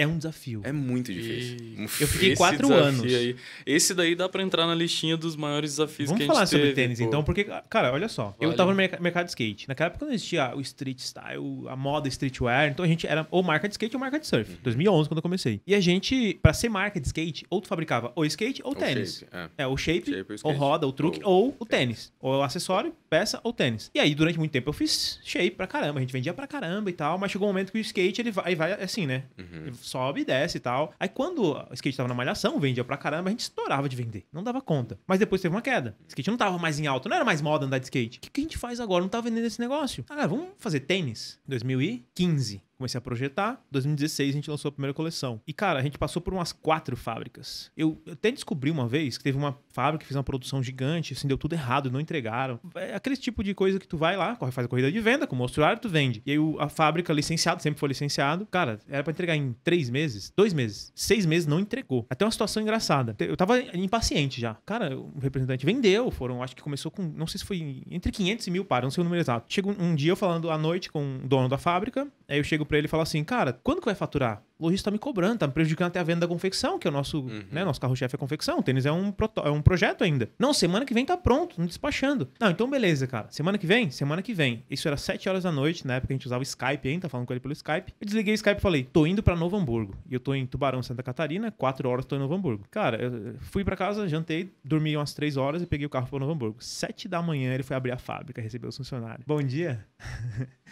é um desafio. É muito difícil. E... Eu fiquei quatro anos. Aí. Esse daí dá para entrar na listinha dos maiores desafios Vamos que a gente falar sobre tênis, pô. então, porque, cara, olha só. Vale. Eu tava no mercado de skate. Naquela época não existia o street style, a moda streetwear. Então a gente era ou marca de skate ou marca de surf. Uhum. 2011, quando eu comecei. E a gente, para ser marca de skate, ou tu fabricava ou skate ou tênis. Shape, é. é. ou shape, shape ou, roda, ou truque, ou, ou o tênis. Ou acessório, peça ou tênis. E aí, durante muito tempo, eu fiz shape pra caramba. A gente vendia pra caramba e tal. Mas chegou um momento que o skate, ele vai, vai assim, né? Uhum sobe e desce e tal. Aí quando o skate tava na malhação, vendia pra caramba, a gente estourava de vender. Não dava conta. Mas depois teve uma queda. O skate não tava mais em alto não era mais moda andar de skate. O que, que a gente faz agora? Não tá vendendo esse negócio? Ah, vamos fazer tênis? 2015 comecei a projetar. 2016 a gente lançou a primeira coleção. E, cara, a gente passou por umas quatro fábricas. Eu, eu até descobri uma vez que teve uma fábrica que fez uma produção gigante, assim, deu tudo errado, não entregaram. É aquele tipo de coisa que tu vai lá, faz a corrida de venda, com o mostruário, tu vende. E aí a fábrica, licenciada sempre foi licenciado. Cara, era para entregar em três meses, dois meses, seis meses, não entregou. Até uma situação engraçada. Eu tava impaciente já. Cara, o representante vendeu, foram, acho que começou com, não sei se foi entre 500 e mil para não sei o número exato. Chega um, um dia eu falando à noite com o dono da fábrica, aí eu chego para ele e falar assim, cara, quando que vai faturar? O lojista tá me cobrando, tá me prejudicando até a venda da confecção, que é o nosso, uhum. né, nosso carro-chefe é confecção. O tênis é um, é um projeto ainda. Não, semana que vem tá pronto, não despachando. Não, então beleza, cara. Semana que vem? Semana que vem. Isso era 7 horas da noite, na época a gente usava o Skype ainda, tá falando com ele pelo Skype. Eu desliguei o Skype e falei, tô indo para Novo Hamburgo. E eu tô em Tubarão, Santa Catarina, 4 horas tô em Novo Hamburgo. Cara, eu fui para casa, jantei, dormi umas 3 horas e peguei o carro para Novo Hamburgo. 7 da manhã ele foi abrir a fábrica, recebeu os funcionários. Bom dia.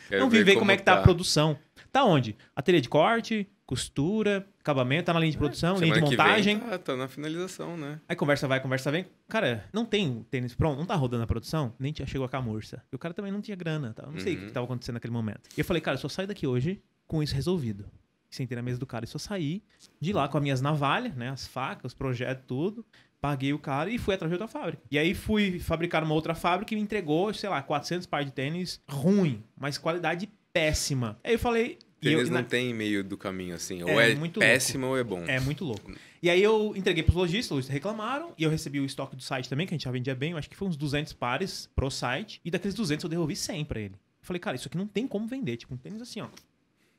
Quero não vim ver como, como é que tá, tá a produção. Tá onde? Ateliê de corte, costura, acabamento, tá na linha de é, produção, é, linha de montagem. Vem, tá, tá, na finalização, né? Aí conversa vai, conversa vem. Cara, não tem tênis pronto, não tá rodando a produção, nem tinha chegou a camurça. E o cara também não tinha grana, tá? não uhum. sei o uhum. que tava acontecendo naquele momento. E eu falei, cara, eu só saio daqui hoje com isso resolvido. Sentei na mesa do cara e só saí de lá com as minhas navalhas, né? As facas, os projetos, tudo. Paguei o cara e fui atrás de outra fábrica. E aí fui fabricar uma outra fábrica e me entregou, sei lá, 400 pares de tênis ruim, mas qualidade péssima. Aí eu falei. Eles não na... meio do caminho, assim. É ou é, é péssima louco. ou é bom. É muito louco. E aí eu entreguei para os lojistas, reclamaram, e eu recebi o estoque do site também, que a gente já vendia bem, eu acho que foi uns 200 pares pro site, e daqueles 200 eu devolvi 100 para ele. Eu falei, cara, isso aqui não tem como vender, tipo, um tênis assim, ó,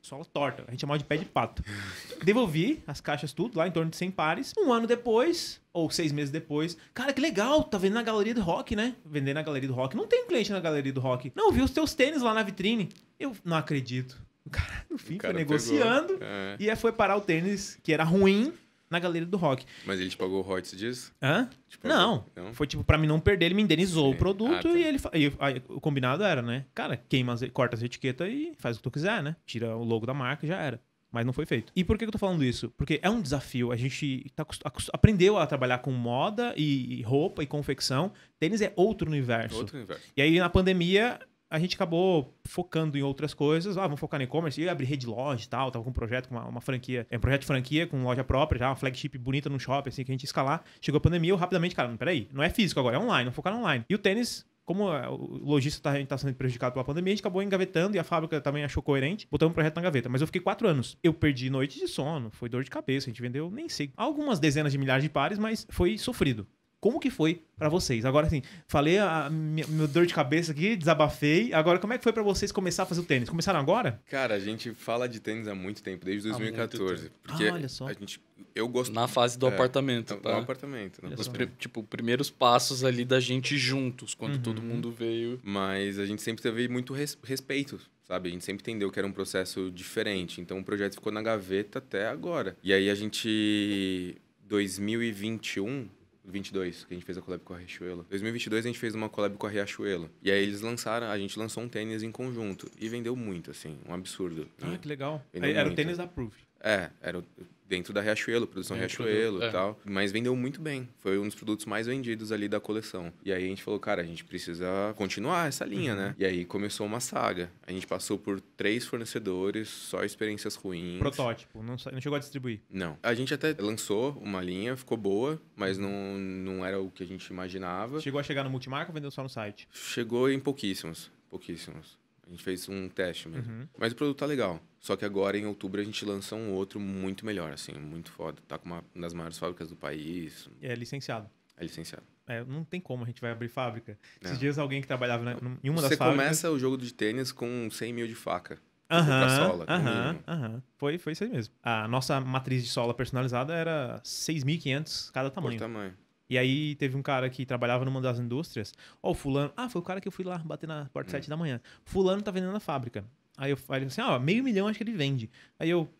sola torta, a gente mal de pé de pato. devolvi as caixas tudo, lá em torno de 100 pares. Um ano depois, ou seis meses depois, cara, que legal, tá vendo na galeria do rock, né? Vender na galeria do rock. Não tem cliente na galeria do rock. Não, vi os teus tênis lá na vitrine. Eu não acredito. O cara, no fim, cara foi negociando é. e é, foi parar o tênis, que era ruim, na galeria do rock. Mas ele te pagou o royalties disso? Hã? Não. não. Foi tipo, pra mim não perder, ele me indenizou o produto ah, tá. e ele. E, aí, o combinado era, né? Cara, queima, corta as etiquetas e faz o que tu quiser, né? Tira o logo da marca e já era. Mas não foi feito. E por que eu tô falando isso? Porque é um desafio. A gente tá, aprendeu a trabalhar com moda e roupa e confecção. Tênis é outro universo. Outro universo. E aí, na pandemia, a gente acabou focando em outras coisas. Ah, vamos focar no e-commerce. E abrir rede loja e tal. Tava com um projeto, com uma, uma, franquia. É um projeto de franquia com loja própria, já uma flagship bonita num shopping, assim, que a gente ia escalar. Chegou a pandemia, eu rapidamente, cara, não, peraí, não é físico agora, é online, vamos focar no online. E o tênis, como é, o lojista está tá sendo prejudicado pela pandemia, a gente acabou engavetando e a fábrica também achou coerente, botamos o projeto na gaveta. Mas eu fiquei quatro anos. Eu perdi noite de sono, foi dor de cabeça, a gente vendeu, nem sei, algumas dezenas de milhares de pares, mas foi sofrido como que foi para vocês? Agora, assim, falei a, minha, meu dor de cabeça aqui, desabafei. Agora, como é que foi para vocês começar a fazer o tênis? Começaram agora? Cara, a gente fala de tênis há muito tempo, desde 2014. Tempo. Porque ah, olha só. A gente, eu gosto... Na fase do é, apartamento, então, tá? Do apartamento. Os, tipo, primeiros passos ali da gente juntos, quando uhum. todo mundo veio. Mas a gente sempre teve muito res, respeito sabe? A gente sempre entendeu que era um processo diferente. Então o projeto ficou na gaveta até agora. E aí a gente 2021 22, que a gente fez a collab com a Riachuelo. 2022 a gente fez uma collab com a Riachuelo. E aí eles lançaram, a gente lançou um tênis em conjunto. E vendeu muito, assim, um absurdo. Ah, né? que legal. Vendeu era o tênis da Proof. É, era o dentro da Riachuelo, produção dentro Riachuelo do, e é. tal. Mas vendeu muito bem. Foi um dos produtos mais vendidos ali da coleção. E aí a gente falou, cara, a gente precisa continuar essa linha, uhum. né? E aí começou uma saga. A gente passou por três fornecedores, só experiências ruins. Protótipo, não, não chegou a distribuir. Não. A gente até lançou uma linha, ficou boa, mas não, não era o que a gente imaginava. Chegou a chegar no multimarca ou vendeu só no site? Chegou em pouquíssimos. Pouquíssimos. A gente fez um teste mesmo. Uhum. Mas o produto tá legal. Só que agora, em outubro, a gente lança um outro muito melhor, assim, muito foda. Tá com uma das maiores fábricas do país. É licenciado. É licenciado. É, não tem como a gente vai abrir fábrica. Esses é. dias alguém que trabalhava na, em uma Você das fábricas... Você começa o jogo de tênis com 100 mil de faca. Aham, aham, aham. Foi isso aí mesmo. A nossa matriz de sola personalizada era 6.500 cada tamanho. Por tamanho. E aí teve um cara que trabalhava numa das indústrias. Ó, oh, fulano. Ah, foi o cara que eu fui lá bater na porta hum. da manhã. Fulano tá vendendo na fábrica. Aí eu falei assim: ó meio milhão acho que ele vende. Aí eu,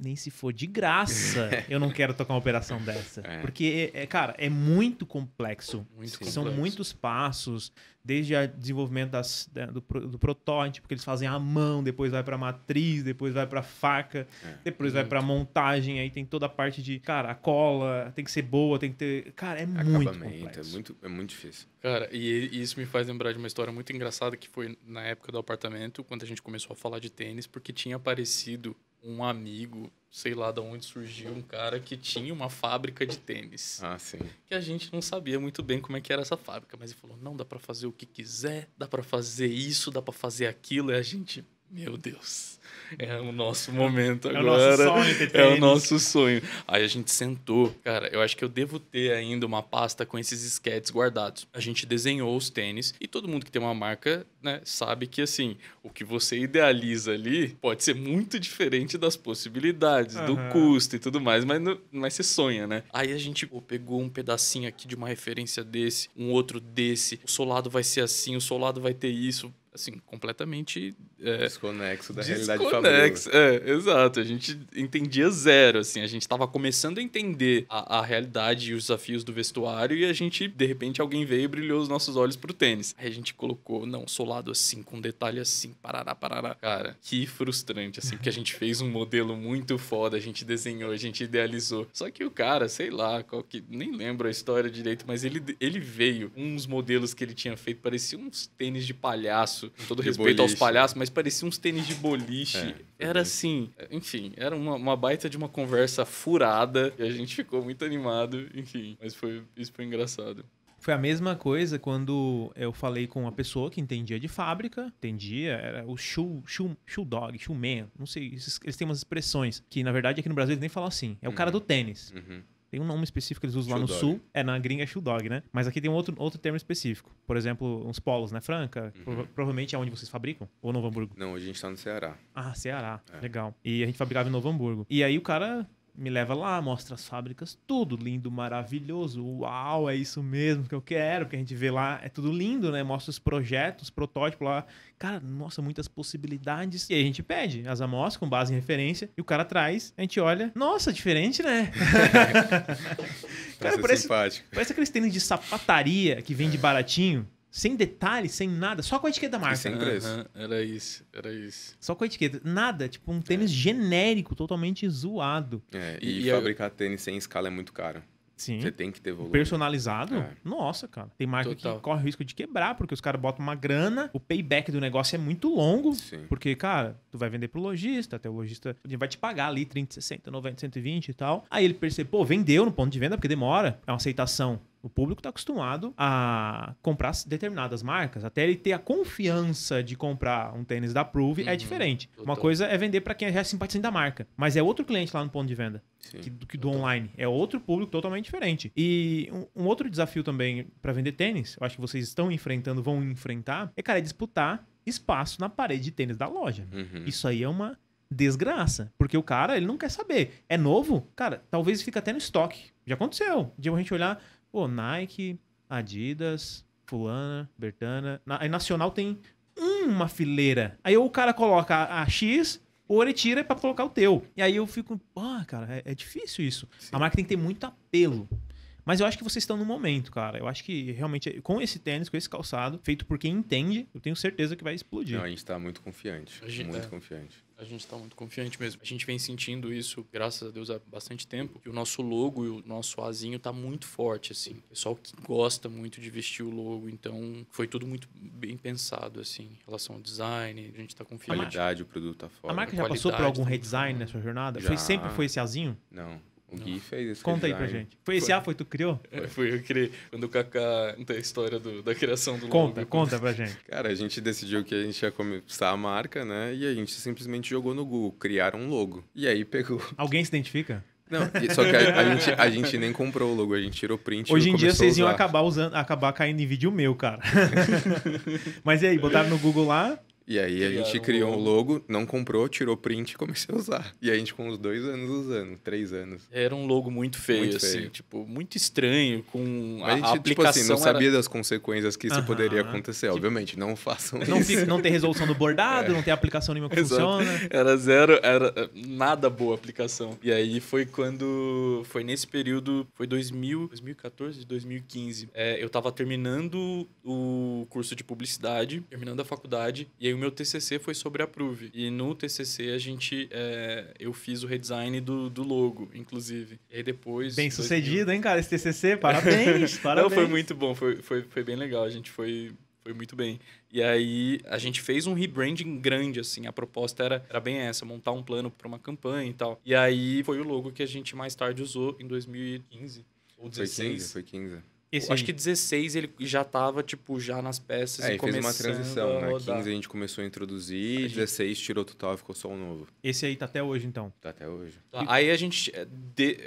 nem se for de graça, eu não quero tocar uma operação dessa. É. Porque, é, é cara, é muito complexo. Muito São muitos passos, desde o desenvolvimento das, do, do, protótipo, que eles fazem à mão, depois vai para matriz, depois vai para faca, é. depois muito. vai para montagem, aí tem toda a parte de, cara, a cola tem que ser boa, tem que ter... Cara, é muito é complexo. É muito, é muito difícil. Cara, e, e isso me faz lembrar de uma história muito engraçada que foi na época do apartamento, quando a gente começou a falar de tênis, porque tinha aparecido um amigo, sei lá de onde surgiu, um cara que tinha uma fábrica de tênis. Ah, sim. Que a gente não sabia muito bem como é que era essa fábrica, mas ele falou: "Não, dá para fazer o que quiser, dá para fazer isso, dá para fazer aquilo". E a gente meu Deus. É o nosso momento agora. É o nosso sonho. É o nosso sonho. Aí a gente sentou. Cara, eu acho que eu devo ter ainda uma pasta com esses esquetes guardados. A gente desenhou os tênis e todo mundo que tem uma marca, né, sabe que assim, o que você idealiza ali pode ser muito diferente das possibilidades, uhum. do custo e tudo mais, mas, não, mas você sonha, né? Aí a gente pô, pegou um pedacinho aqui de uma referência desse, um outro desse, o solado vai ser assim, o solado vai ter isso, assim, completamente... É, desconexo da desconexo, realidade familiar. É, exato. A gente entendia zero, assim. A gente estava começando a entender a, a, realidade e os desafios do vestuário e a gente, de repente, alguém veio e brilhou os nossos olhos pro tênis. Aí a gente colocou, não, solado assim, com detalhe assim, parará, parará. Cara, que frustrante, assim, porque a gente fez um modelo muito foda, a gente desenhou, a gente idealizou. Só que o cara, sei lá, qual que, nem lembro a história direito, mas ele, ele veio, uns modelos que ele tinha feito pareciam uns tênis de palhaço com todo de respeito boliche. aos palhaços, mas parecia uns tênis de boliche. É, era assim, enfim, era uma, uma baita de uma conversa furada e a gente ficou muito animado, enfim. Mas foi, isso foi engraçado. Foi a mesma coisa quando eu falei com uma pessoa que entendia de fábrica, entendia, era o shoe, shoe, shoe dog, shoe man, não sei, eles têm umas expressões que na verdade aqui no Brasil eles nem falam assim, é o uhum. cara do tênis. Uhum. Tem um nome específico que eles usam shoe lá no dog. sul. É, na gringa é dog, né? Mas aqui tem um outro, outro termo específico. Por exemplo, uns polos, né? Franca. Uhum. provavelmente é onde vocês fabricam? Ou Novo Hamburgo? Não, hoje a gente tá no Ceará. Ah, Ceará. É. Legal. E a gente fabricava em Novo Hamburgo. E aí o cara me leva lá, mostra as fábricas, tudo lindo, maravilhoso. Uau, é isso mesmo que eu quero, que a gente vê lá, é tudo lindo, né? Mostra os projetos, protótipo lá. Cara, nossa, muitas possibilidades. E aí a gente pede as amostras com base em referência e o cara traz, a gente olha, nossa, diferente, né? cara, parece, parece aqueles tênis de sapataria que vende baratinho. Sem detalhes, sem nada, só com a etiqueta da marca. E sem preço. Uhum, era isso, era isso. Só com a etiqueta. Nada, tipo um tênis é. genérico, totalmente zoado. É, e, e fabricar eu... tênis sem escala é muito caro. Sim. Você tem que ter volume. Personalizado? É. Nossa, cara. Tem marca Total. que corre o risco de quebrar, porque os caras botam uma grana, o payback do negócio é muito longo, Sim. porque, cara, tu vai vender pro lojista, até o lojista vai te pagar ali 30, 60, 90, 120 e tal. Aí ele percebe, pô, vendeu no ponto de venda, porque demora, é uma aceitação. O público está acostumado a comprar determinadas marcas. Até ele ter a confiança de comprar um tênis da Prove é uhum. é diferente. Total. Uma coisa é vender para quem já é simpatizante da marca, mas é outro cliente lá no ponto de venda que, que do online. É outro público totalmente diferente. E um, um outro desafio também para vender tênis, eu acho que vocês estão enfrentando, vão enfrentar, é, cara, é disputar espaço na parede de tênis da loja. Uhum. Isso aí é uma desgraça. Porque o cara, ele não quer saber. É novo? Cara, talvez fique até no estoque. Já aconteceu. De a gente olhar Pô, Nike, Adidas, Fulana, Bertana. Na, aí Nacional tem uma fileira. Aí o cara coloca a, a X, ou ele tira para colocar o teu. E aí eu fico, ah, cara, é, é difícil isso. Sim. A marca tem que ter muito apelo. Mas eu acho que vocês estão no momento, cara. Eu acho que realmente, com esse tênis, com esse calçado, feito por quem entende, eu tenho certeza que vai explodir. Não, a gente tá muito confiante. Gente, muito é. confiante a gente está muito confiante mesmo. A gente vem sentindo isso, graças a Deus, há bastante tempo. E o nosso logo e o nosso azinho tá muito forte, assim. O pessoal que gosta muito de vestir o logo, então foi tudo muito bem pensado, assim, em relação ao design. A gente está confiante. A qualidade, o produto tá forte. A marca já a passou por algum redesign nessa jornada? Já. Foi sempre foi esse azinho? Não. O Gui Não. fez esse Conta design. aí pra gente. Foi esse foi. A foi tu que criou? É, foi. eu que criei. Quando o Kaká conta a história do, da criação do Conta, logo. conta pra gente. Cara, a gente decidiu que a gente ia começar a marca, né? E a gente simplesmente jogou no Google, criar um logo. E aí pegou. Alguém se identifica? Não, só que a, a, gente, a gente nem comprou o logo, a gente tirou print. Hoje em dia vocês iam acabar usando, acabar caindo em vídeo meu, cara. Mas e aí, botaram no Google lá? E aí a gente criou um logo, não comprou, tirou print e comecei a usar. E a gente com uns dois anos usando, três anos. Era um logo muito feio, muito assim, feio. tipo, muito estranho, com Mas a, a gente, aplicação tipo assim, não era... sabia das consequências que isso uh -huh. poderia acontecer. Tipo, Obviamente, não façam não isso. Fica, não tem resolução do bordado, é. não tem aplicação nenhuma que Exato. funciona. Era zero, era eh, nada boa a aplicação. E aí foi quando, foi nesse período, foi 2000, 2014, 2015. É, eu tava terminando o curso de publicidade, terminando a faculdade, e aí o meu TCC foi sobre a Prove. E no TCC a gente, é, eu fiz o redesign do, do logo, inclusive. E aí depois... Bem sucedido, hein, cara, esse TCC? Parabéns, parabéns. Não, foi muito bom, foi, foi, foi bem legal. A gente foi foi muito bem. E aí a gente fez um rebranding grande, assim. A proposta era, era bem essa, montar um plano para uma campanha e tal. E aí foi o logo que a gente mais tarde usou em 2015 ou 2016. Foi 15, foi 15. Esse acho que 16 ele já estava tipo, já nas peças é, e fez uma transição, né? 15 a gente começou a introduzir, a gente... 16 tirou total e ficou só o um novo. Esse aí tá até hoje, então? Tá até hoje. Tá. Aí a gente... É,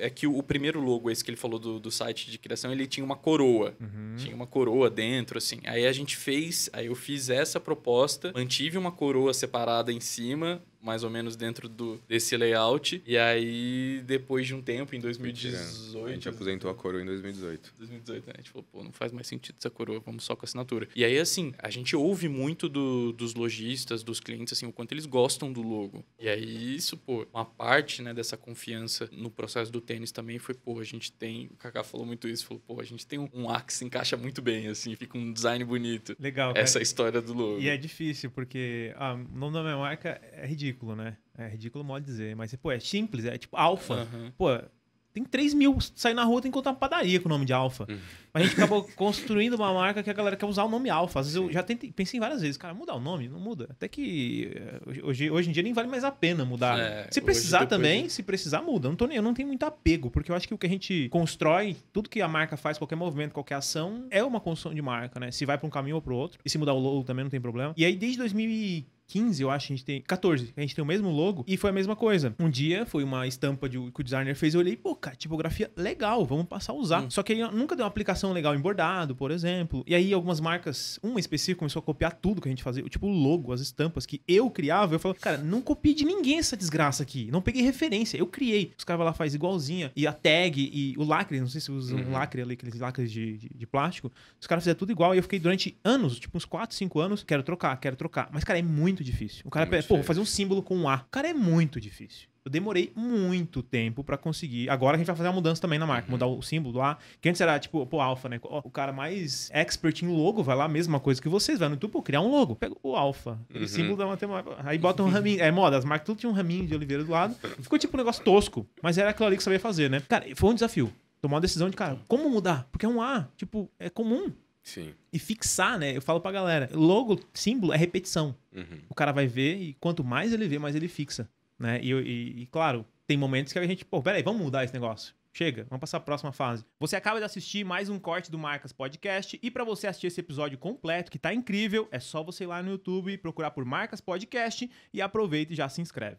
é que o primeiro logo, esse que ele falou do, do site de criação, ele tinha uma coroa. Uhum. Tinha uma coroa dentro, assim. Aí a gente fez... Aí eu fiz essa proposta, mantive uma coroa separada em cima, mais ou menos dentro do, desse layout. E aí, depois de um tempo, em 2018. A gente aposentou a coroa em 2018. 2018, né? A gente falou, pô, não faz mais sentido essa coroa, vamos só com assinatura. E aí, assim, a gente ouve muito do, dos lojistas, dos clientes, assim, o quanto eles gostam do logo. E aí, isso, pô, uma parte, né, dessa confiança no processo do tênis também foi, pô, a gente tem. O Kaká falou muito isso, falou, pô, a gente tem um, um ar que se encaixa muito bem, assim, fica um design bonito. Legal. Cara. Essa história do logo. E é difícil, porque ah, o nome da minha marca é ridículo ridículo, né? É ridículo modo dizer, mas pô, é simples, é tipo alfa. Uhum. Pô, tem 3 mil sair na rua e encontrar uma padaria com o nome de Alfa. Uhum. Mas a gente acabou construindo uma marca que a galera quer usar o nome Alfa. Às vezes Sim. eu já tentei, pensei várias vezes, cara, mudar o nome, não muda. Até que eh, hoje, hoje em dia nem vale mais a pena mudar. Né? É, se precisar também, se precisar, muda. Eu não, tô, eu não tenho muito apego, porque eu acho que o que a gente constrói, tudo que a marca faz, qualquer movimento, qualquer ação, é uma construção de marca, né? Se vai para um caminho ou para outro. E se mudar o logo também não tem problema. E aí desde 2015, 15, eu acho, a gente tem. 14, a gente tem o mesmo logo. E foi a mesma coisa. Um dia foi uma estampa de, que o designer fez, eu olhei, pô, cara, tipografia legal, vamos passar a usar. Hum. Só que ele nunca deu uma aplicação legal em bordado, por exemplo. E aí algumas marcas, uma específica, começou a copiar tudo que a gente fazia, tipo o logo, as estampas que eu criava. Eu falo, cara, não copiei de ninguém essa desgraça aqui. Não peguei referência, eu criei. Os caras vão lá faz igualzinha. E a tag e o lacre, não sei se usam uhum. lacre ali, aqueles lacres de, de, de plástico. Os caras fizeram tudo igual. E eu fiquei durante anos, tipo uns 4, 5 anos, quero trocar, quero trocar. Mas, cara, é muito muito difícil. O cara, é pô, vou fazer um símbolo com um A. O cara é muito difícil. Eu demorei muito tempo para conseguir. Agora a gente vai fazer uma mudança também na marca, uhum. mudar o símbolo lá. Que antes era tipo, pô, Alpha, né? O cara mais expert em logo vai lá, mesma coisa que vocês, vai no YouTube, pô, criar um logo. Pega o Alpha, uhum. símbolo da matemática. Aí bota um raminho. É moda, as marcas tudo tinha um raminho de oliveira do lado. Ficou tipo um negócio tosco, mas era aquilo ali que sabia fazer, né? Cara, foi um desafio. Tomar uma decisão de, cara, como mudar? Porque é um A, tipo, é comum. Sim. E fixar, né? Eu falo pra galera, logo, símbolo é repetição. Uhum. O cara vai ver e quanto mais ele vê, mais ele fixa, né? E, e, e claro, tem momentos que a gente, pô, peraí, vamos mudar esse negócio. Chega, vamos passar a próxima fase. Você acaba de assistir mais um corte do Marcas Podcast e para você assistir esse episódio completo, que tá incrível, é só você ir lá no YouTube e procurar por Marcas Podcast e aproveita e já se inscreve.